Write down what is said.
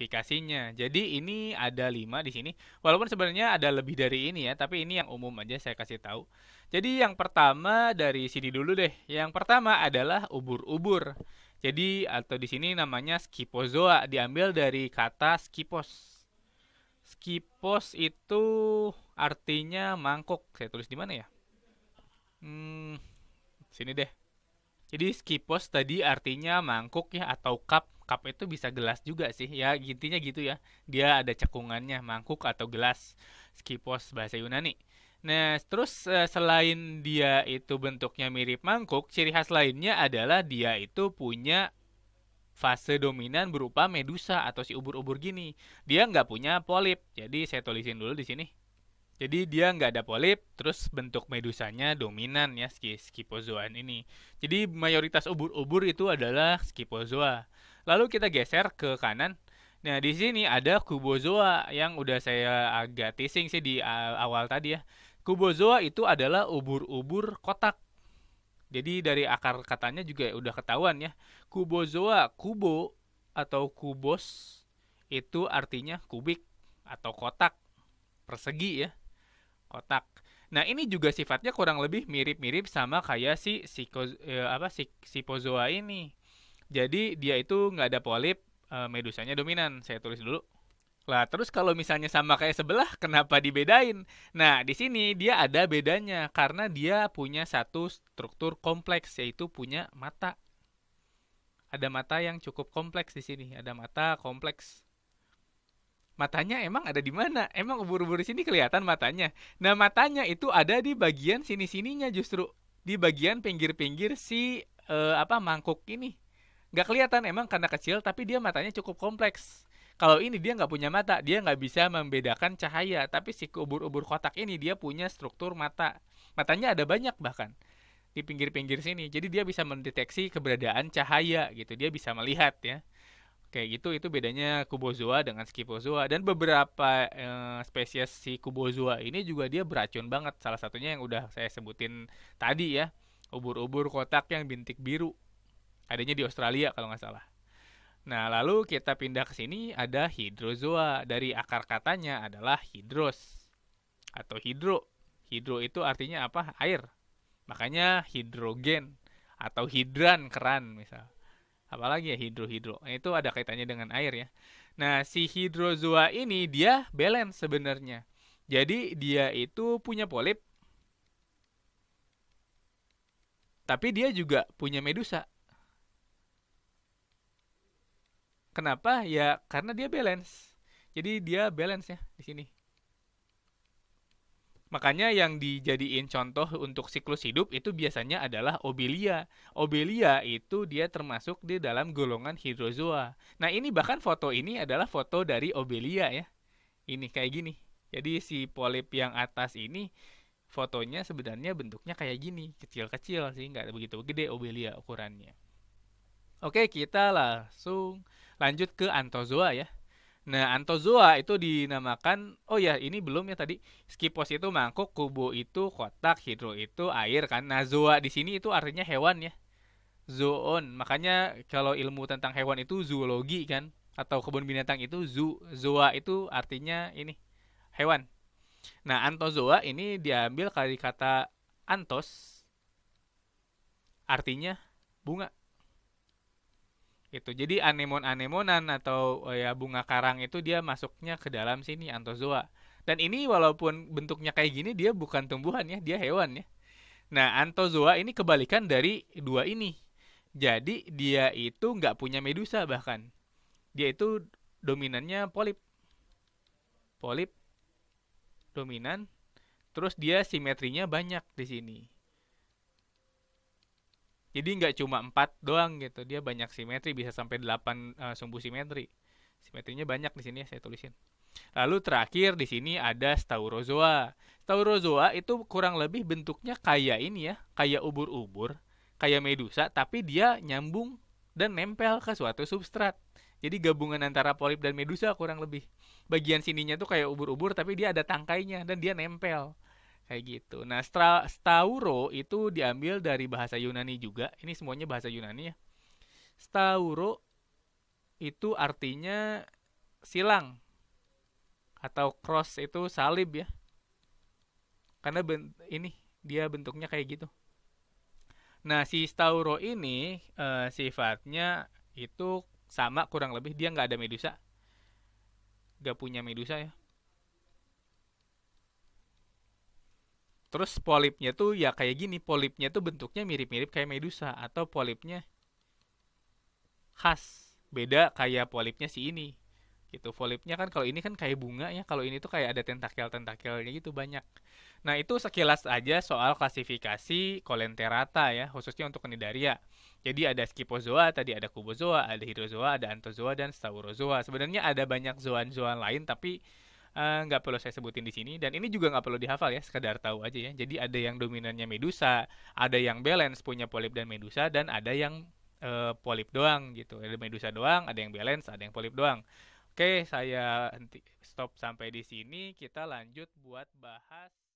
spesifikasinya. Jadi ini ada lima di sini. Walaupun sebenarnya ada lebih dari ini ya, tapi ini yang umum aja saya kasih tahu. Jadi yang pertama dari sini dulu deh. Yang pertama adalah ubur-ubur. Jadi atau di sini namanya skipozoa diambil dari kata skipos. Skipos itu artinya mangkok. Saya tulis di mana ya? Hmm, sini deh. Jadi skipos tadi artinya mangkuk ya atau cup cup itu bisa gelas juga sih ya intinya gitu ya dia ada cekungannya mangkuk atau gelas skipos bahasa Yunani Nah, terus eh, selain dia itu bentuknya mirip mangkuk, ciri khas lainnya adalah dia itu punya fase dominan berupa medusa atau si ubur-ubur gini. Dia nggak punya polip, jadi saya tulisin dulu di sini. Jadi dia nggak ada polip, terus bentuk medusanya dominan ya skipozoan ini. Jadi mayoritas ubur-ubur itu adalah skipozoa. Lalu kita geser ke kanan. Nah, di sini ada Kubozoa yang udah saya agak teasing sih di awal tadi ya. Kubozoa itu adalah ubur-ubur kotak. Jadi dari akar katanya juga udah ketahuan ya. Kubozoa, kubo atau kubos itu artinya kubik atau kotak, persegi ya. Kotak. Nah, ini juga sifatnya kurang lebih mirip-mirip sama kayak si si eh, apa si, pozoa ini. Jadi dia itu nggak ada polip, eh, medusanya dominan. Saya tulis dulu. Lah, terus kalau misalnya sama kayak sebelah, kenapa dibedain? Nah, di sini dia ada bedanya karena dia punya satu struktur kompleks yaitu punya mata. Ada mata yang cukup kompleks di sini, ada mata kompleks. Matanya emang ada di mana? Emang ubur-ubur di sini kelihatan matanya. Nah, matanya itu ada di bagian sini-sininya justru di bagian pinggir-pinggir si eh, apa mangkuk ini nggak kelihatan emang karena kecil tapi dia matanya cukup kompleks kalau ini dia nggak punya mata dia nggak bisa membedakan cahaya tapi si ubur-ubur kotak ini dia punya struktur mata matanya ada banyak bahkan di pinggir-pinggir sini jadi dia bisa mendeteksi keberadaan cahaya gitu dia bisa melihat ya kayak gitu itu bedanya kubozoa dengan skipozoa dan beberapa eh, spesies si kubozoa ini juga dia beracun banget salah satunya yang udah saya sebutin tadi ya ubur-ubur kotak yang bintik biru adanya di Australia kalau nggak salah. Nah, lalu kita pindah ke sini ada hidrozoa. Dari akar katanya adalah hidros atau hidro. Hidro itu artinya apa? Air. Makanya hidrogen atau hidran keran misal. Apalagi ya hidro-hidro. Nah, itu ada kaitannya dengan air ya. Nah, si hidrozoa ini dia balance sebenarnya. Jadi dia itu punya polip tapi dia juga punya medusa Kenapa? Ya karena dia balance. Jadi dia balance ya di sini. Makanya yang dijadiin contoh untuk siklus hidup itu biasanya adalah Obelia. Obelia itu dia termasuk di dalam golongan hidrozoa. Nah ini bahkan foto ini adalah foto dari Obelia ya. Ini kayak gini. Jadi si polip yang atas ini fotonya sebenarnya bentuknya kayak gini. Kecil-kecil sih, nggak begitu gede Obelia ukurannya. Oke, kita langsung lanjut ke antozoa ya. Nah, antozoa itu dinamakan oh ya, ini belum ya tadi. Skipos itu mangkuk, kubu itu kotak, hidro itu air kan. Nah, zoa di sini itu artinya hewan ya. Zoon. Makanya kalau ilmu tentang hewan itu zoologi kan atau kebun binatang itu zoo. Zoa itu artinya ini hewan. Nah, antozoa ini diambil dari kata antos artinya bunga itu jadi anemon anemonan atau oh ya bunga karang itu dia masuknya ke dalam sini antozoa dan ini walaupun bentuknya kayak gini dia bukan tumbuhan ya dia hewan ya nah antozoa ini kebalikan dari dua ini jadi dia itu nggak punya medusa bahkan dia itu dominannya polip polip dominan terus dia simetrinya banyak di sini jadi nggak cuma empat doang gitu dia banyak simetri bisa sampai delapan uh, sumbu simetri simetrinya banyak di sini ya saya tulisin lalu terakhir di sini ada staurozoa staurozoa itu kurang lebih bentuknya kayak ini ya kayak ubur-ubur kayak medusa tapi dia nyambung dan nempel ke suatu substrat jadi gabungan antara polip dan medusa kurang lebih bagian sininya tuh kayak ubur-ubur tapi dia ada tangkainya dan dia nempel Kayak gitu. Nah, stra, stauro itu diambil dari bahasa Yunani juga. Ini semuanya bahasa Yunani ya. Stauro itu artinya silang atau cross itu salib ya. Karena ben- ini dia bentuknya kayak gitu. Nah, si Stauro ini e, sifatnya itu sama kurang lebih dia nggak ada medusa. Nggak punya medusa ya. Terus polipnya tuh ya kayak gini, polipnya tuh bentuknya mirip-mirip kayak medusa atau polipnya khas, beda kayak polipnya si ini. Gitu. Polipnya kan kalau ini kan kayak bunga ya, kalau ini tuh kayak ada tentakel-tentakelnya gitu banyak. Nah, itu sekilas aja soal klasifikasi kolenterata ya, khususnya untuk Cnidaria. Jadi ada skipozoa tadi ada Kubozoa, ada Hydrozoa, ada Antozoa dan Staurozoa. Sebenarnya ada banyak zoan-zoan lain tapi Eh, nggak uh, perlu saya sebutin di sini dan ini juga nggak perlu dihafal ya sekedar tahu aja ya jadi ada yang dominannya medusa ada yang balance punya polip dan medusa dan ada yang uh, eh, polip doang gitu ada medusa doang ada yang balance ada yang polip doang oke saya henti, stop sampai di sini kita lanjut buat bahas